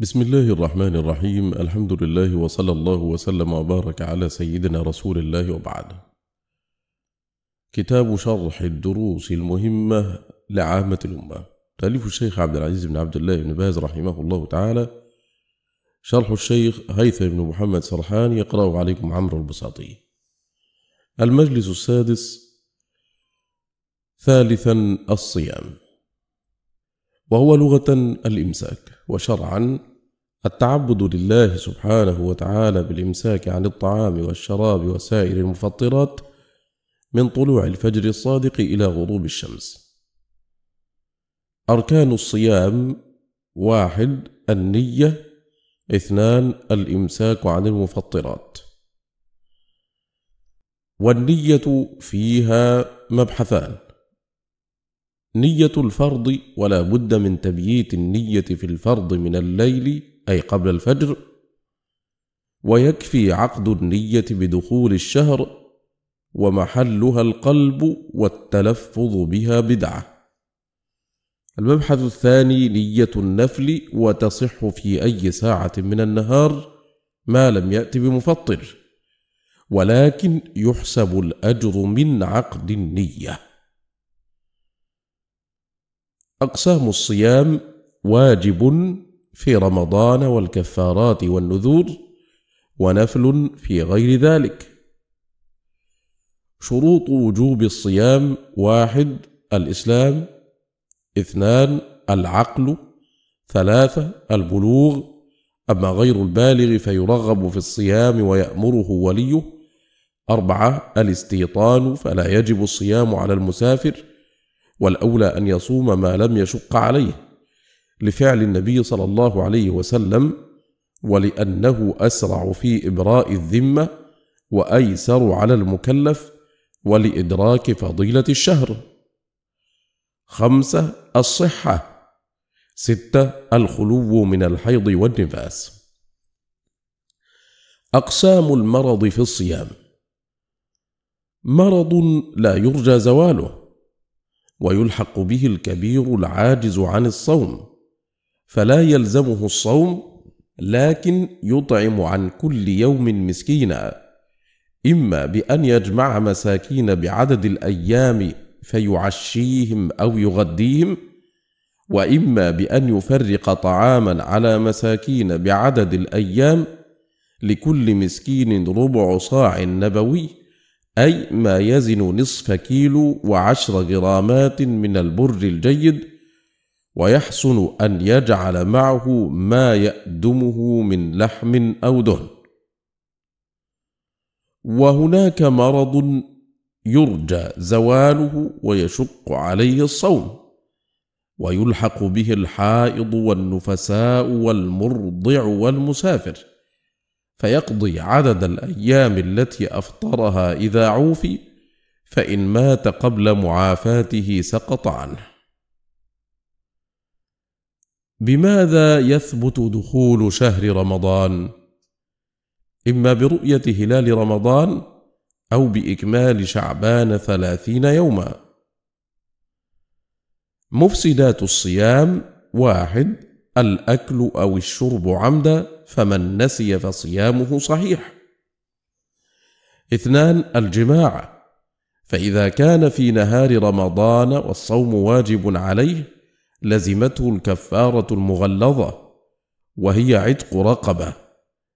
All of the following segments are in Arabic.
بسم الله الرحمن الرحيم الحمد لله وصلى الله وسلم وبارك على سيدنا رسول الله وبعد كتاب شرح الدروس المهمة لعامة الأمة تأليف الشيخ عبد العزيز بن عبد الله بن باز رحمه الله تعالى شرح الشيخ هيثم بن محمد سرحان يقرأ عليكم عمرو البساطي المجلس السادس ثالثا الصيام وهو لغة الإمساك، وشرعًا التعبد لله سبحانه وتعالى بالإمساك عن الطعام والشراب وسائر المفطرات من طلوع الفجر الصادق إلى غروب الشمس. أركان الصيام: واحد النية، اثنان الإمساك عن المفطرات. والنية فيها مبحثان نية الفرض ولا بد من تبييت النية في الفرض من الليل أي قبل الفجر ويكفي عقد النية بدخول الشهر ومحلها القلب والتلفظ بها بدعة المبحث الثاني نية النفل وتصح في أي ساعة من النهار ما لم يأت بمفطر ولكن يحسب الأجر من عقد النية أقسام الصيام واجب في رمضان والكفارات والنذور ونفل في غير ذلك شروط وجوب الصيام واحد الإسلام اثنان العقل ثلاثة البلوغ أما غير البالغ فيرغب في الصيام ويأمره وليه أربعة الاستيطان فلا يجب الصيام على المسافر والاولى ان يصوم ما لم يشق عليه لفعل النبي صلى الله عليه وسلم ولانه اسرع في ابراء الذمه وايسر على المكلف ولادراك فضيله الشهر خمسه الصحه سته الخلو من الحيض والنفاس اقسام المرض في الصيام مرض لا يرجى زواله ويلحق به الكبير العاجز عن الصوم فلا يلزمه الصوم لكن يطعم عن كل يوم مسكينا اما بان يجمع مساكين بعدد الايام فيعشيهم او يغديهم واما بان يفرق طعاما على مساكين بعدد الايام لكل مسكين ربع صاع نبوي أي ما يزن نصف كيلو وعشر غرامات من البر الجيد ويحسن أن يجعل معه ما يأدمه من لحم أو دهن وهناك مرض يرجى زواله ويشق عليه الصوم ويلحق به الحائض والنفساء والمرضع والمسافر فيقضي عدد الأيام التي أفطرها إذا عوفي فإن مات قبل معافاته سقط عنه بماذا يثبت دخول شهر رمضان اما برؤيه هلال رمضان او باكمال شعبان ثلاثين يوما مفسدات الصيام واحد الأكل أو الشرب عمدا فمن نسي فصيامه صحيح. اثنان الجماع فإذا كان في نهار رمضان والصوم واجب عليه لزمته الكفارة المغلظة وهي عتق رقبة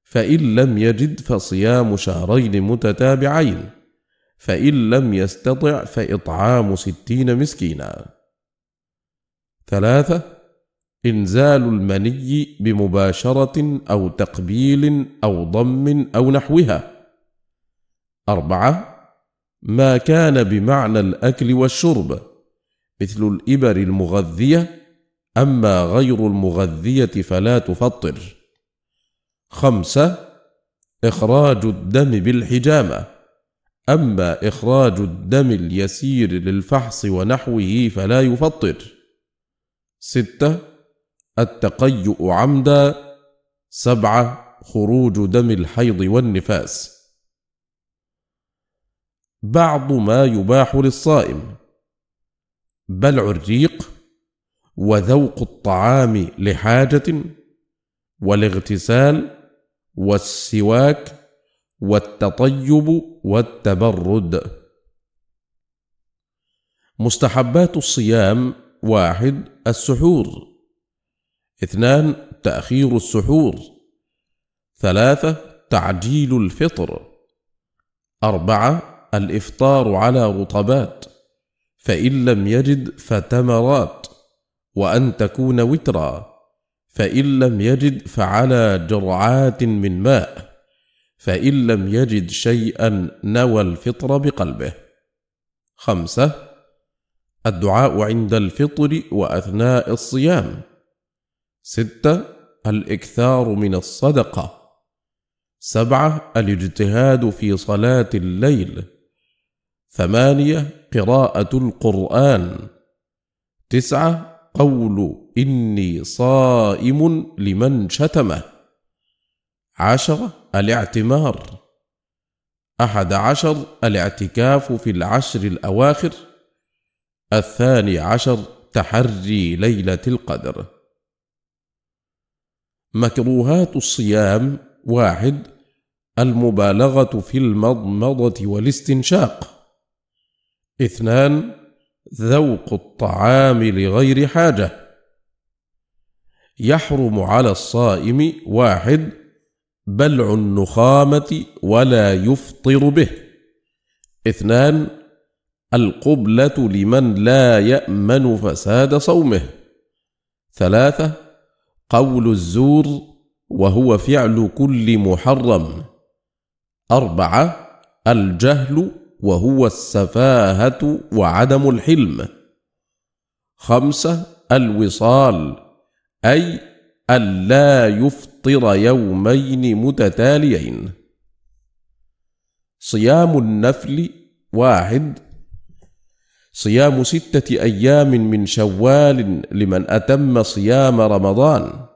فإن لم يجد فصيام شهرين متتابعين فإن لم يستطع فإطعام ستين مسكينا. ثلاثة انزال المني بمباشره او تقبيل او ضم او نحوها اربعه ما كان بمعنى الاكل والشرب مثل الابر المغذيه اما غير المغذيه فلا تفطر خمسه اخراج الدم بالحجامه اما اخراج الدم اليسير للفحص ونحوه فلا يفطر سته التقيؤ عمدا سبعة خروج دم الحيض والنفاس بعض ما يباح للصائم بلع الريق وذوق الطعام لحاجة والاغتسال والسواك والتطيب والتبرد مستحبات الصيام واحد السحور اثنان تأخير السحور ثلاثة تعجيل الفطر أربعة الإفطار على رطبات فإن لم يجد فتمرات وأن تكون وترا فإن لم يجد فعلى جرعات من ماء فإن لم يجد شيئا نوى الفطر بقلبه خمسة الدعاء عند الفطر وأثناء الصيام ستة الإكثار من الصدقة سبعة الاجتهاد في صلاة الليل ثمانية قراءة القرآن تسعة قول إني صائم لمن شتمه عشرة الاعتمار أحد عشر الاعتكاف في العشر الأواخر الثاني عشر تحري ليلة القدر مكروهات الصيام واحد المبالغة في المضمضة والاستنشاق اثنان ذوق الطعام لغير حاجة يحرم على الصائم واحد بلع النخامة ولا يفطر به اثنان القبلة لمن لا يأمن فساد صومه ثلاثة قول الزور وهو فعل كل محرم أربعة الجهل وهو السفاهة وعدم الحلم خمسة الوصال أي ألا يفطر يومين متتاليين صيام النفل واحد صيام ستة أيام من شوال لمن أتم صيام رمضان،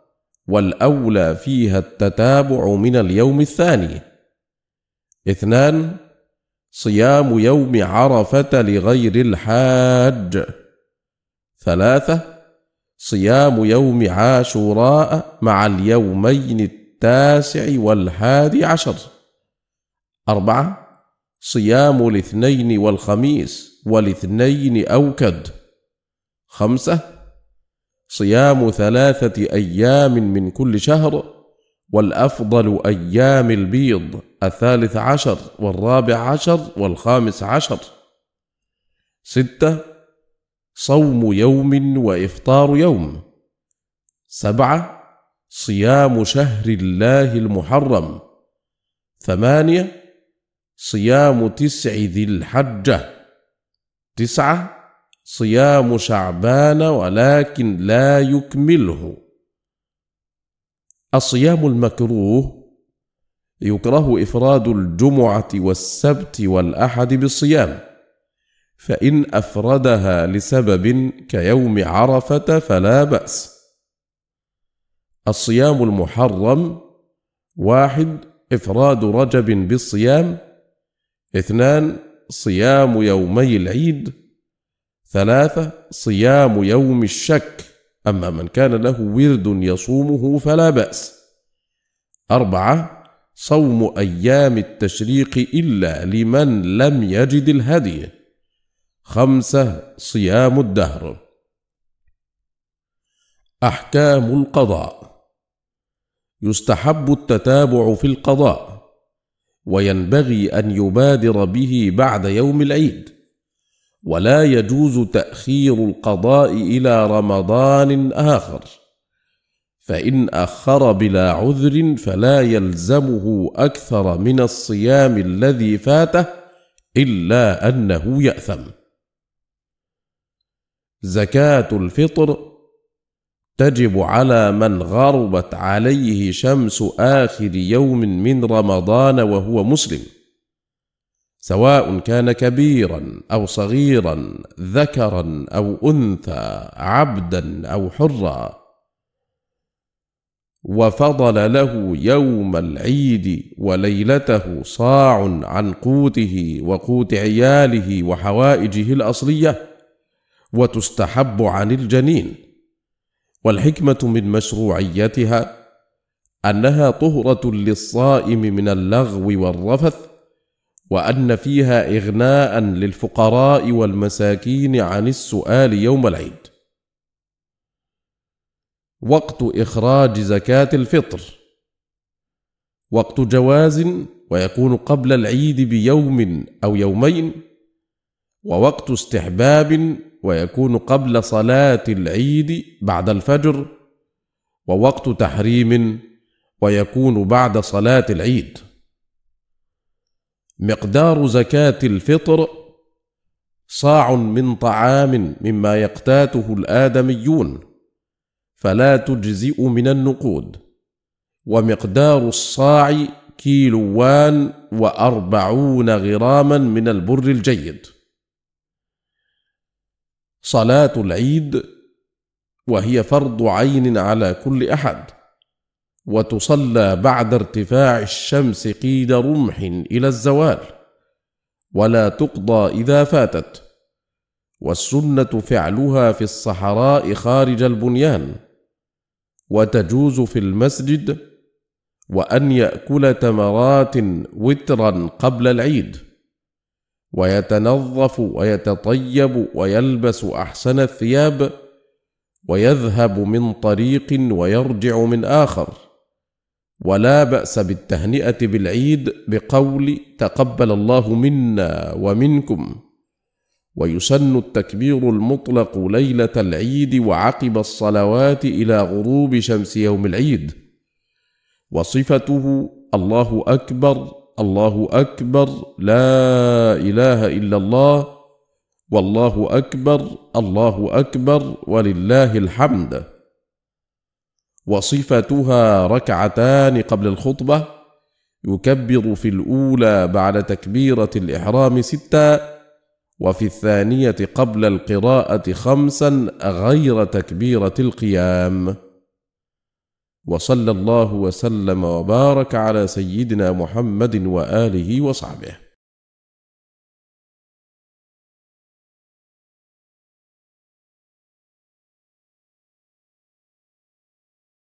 والأولى فيها التتابع من اليوم الثاني. اثنان: صيام يوم عرفة لغير الحاج. ثلاثة: صيام يوم عاشوراء مع اليومين التاسع والحادي عشر. أربعة: صيام الاثنين والخميس والاثنين أوكد خمسة صيام ثلاثة أيام من كل شهر والأفضل أيام البيض الثالث عشر والرابع عشر والخامس عشر ستة صوم يوم وإفطار يوم سبعة صيام شهر الله المحرم ثمانيه صيام تسع ذي الحجة تسعة صيام شعبان ولكن لا يكمله الصيام المكروه يكره إفراد الجمعة والسبت والأحد بالصيام فإن أفردها لسبب كيوم عرفة فلا بأس الصيام المحرم واحد إفراد رجب بالصيام اثنان صيام يومي العيد ثلاثة صيام يوم الشك أما من كان له ورد يصومه فلا بأس أربعة صوم أيام التشريق إلا لمن لم يجد الهدي خمسة صيام الدهر أحكام القضاء يستحب التتابع في القضاء وينبغي ان يبادر به بعد يوم العيد ولا يجوز تاخير القضاء الى رمضان اخر فان اخر بلا عذر فلا يلزمه اكثر من الصيام الذي فاته الا انه ياثم زكاه الفطر تجب على من غربت عليه شمس اخر يوم من رمضان وهو مسلم سواء كان كبيرا او صغيرا ذكرا او انثى عبدا او حرا وفضل له يوم العيد وليلته صاع عن قوته وقوت عياله وحوائجه الاصليه وتستحب عن الجنين والحكمة من مشروعيتها أنها طهرة للصائم من اللغو والرفث، وأن فيها إغناء للفقراء والمساكين عن السؤال يوم العيد. وقت إخراج زكاة الفطر وقت جواز ويكون قبل العيد بيوم أو يومين، ووقت استحباب ويكون قبل صلاة العيد بعد الفجر ووقت تحريم ويكون بعد صلاة العيد. مقدار زكاة الفطر صاع من طعام مما يقتاته الآدميون فلا تجزئ من النقود ومقدار الصاع كيلوان وأربعون غراما من البر الجيد صلاة العيد وهي فرض عين على كل أحد وتصلى بعد ارتفاع الشمس قيد رمح إلى الزوال ولا تقضى إذا فاتت والسنة فعلها في الصحراء خارج البنيان وتجوز في المسجد وأن يأكل تمرات وترا قبل العيد ويتنظف ويتطيب ويلبس احسن الثياب ويذهب من طريق ويرجع من اخر ولا باس بالتهنئه بالعيد بقول تقبل الله منا ومنكم ويسن التكبير المطلق ليله العيد وعقب الصلوات الى غروب شمس يوم العيد وصفته الله اكبر الله اكبر لا اله الا الله والله اكبر الله اكبر ولله الحمد وصفتها ركعتان قبل الخطبه يكبر في الاولى بعد تكبيره الاحرام ستا وفي الثانيه قبل القراءه خمسا غير تكبيره القيام وصلى الله وسلم وبارك على سيدنا محمد واله وصحبه